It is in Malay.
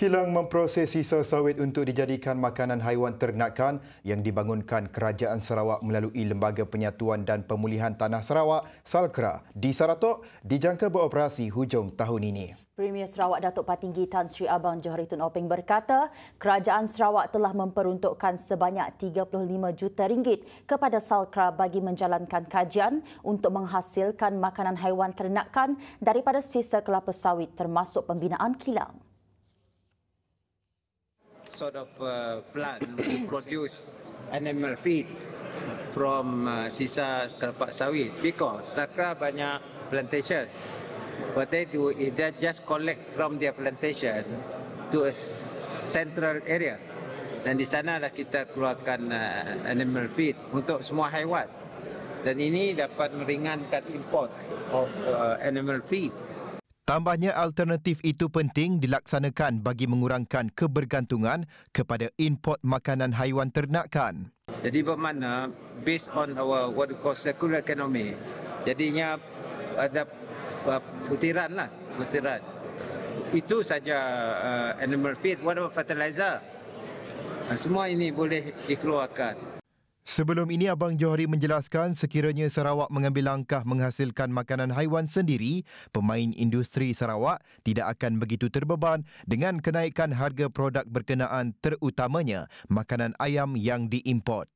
Kilang memproses sisa sawit untuk dijadikan makanan haiwan ternakan yang dibangunkan Kerajaan Sarawak melalui Lembaga Penyatuan dan Pemulihan Tanah Sarawak, Salkra, di Saratok dijangka beroperasi hujung tahun ini. Premier Sarawak Datuk Patinggi Tan Sri Abang Johari Tun Openg berkata, Kerajaan Sarawak telah memperuntukkan sebanyak 35 juta ringgit kepada Salkra bagi menjalankan kajian untuk menghasilkan makanan haiwan ternakan daripada sisa kelapa sawit termasuk pembinaan kilang sort of uh, plant to produce animal feed from uh, sisa kelapa sawit because Sakra banyak plantation. What they do is they just collect from their plantation to a central area. Dan di sana lah kita keluarkan uh, animal feed untuk semua haiwan. Dan ini dapat meringankan import of uh, animal feed. Tambahnya alternatif itu penting dilaksanakan bagi mengurangkan kebergantungan kepada import makanan haiwan ternakan. Jadi bermakna based on our what we call circular economy, jadinya ada uh, butiran lah, butiran. Itu saja uh, animal feed, what about fertilizer? Uh, semua ini boleh dikeluarkan. Sebelum ini, Abang Johari menjelaskan sekiranya Sarawak mengambil langkah menghasilkan makanan haiwan sendiri, pemain industri Sarawak tidak akan begitu terbeban dengan kenaikan harga produk berkenaan terutamanya makanan ayam yang diimport.